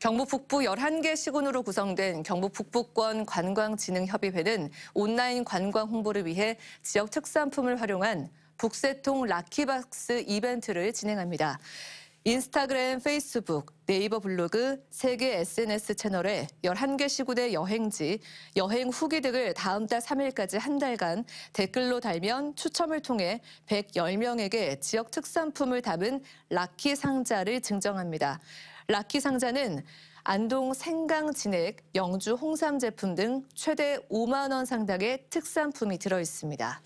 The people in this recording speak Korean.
경북 북부 11개 시군으로 구성된 경북 북부권 관광진흥협의회는 온라인 관광 홍보를 위해 지역 특산품을 활용한 북새통 라키박스 이벤트를 진행합니다. 인스타그램, 페이스북, 네이버 블로그, 세계 SNS 채널에 11개 시군의 여행지, 여행 후기 등을 다음 달 3일까지 한 달간 댓글로 달면 추첨을 통해 110명에게 지역 특산품을 담은 라키 상자를 증정합니다. 라키 상자는 안동 생강 진액, 영주 홍삼 제품 등 최대 5만 원 상당의 특산품이 들어 있습니다.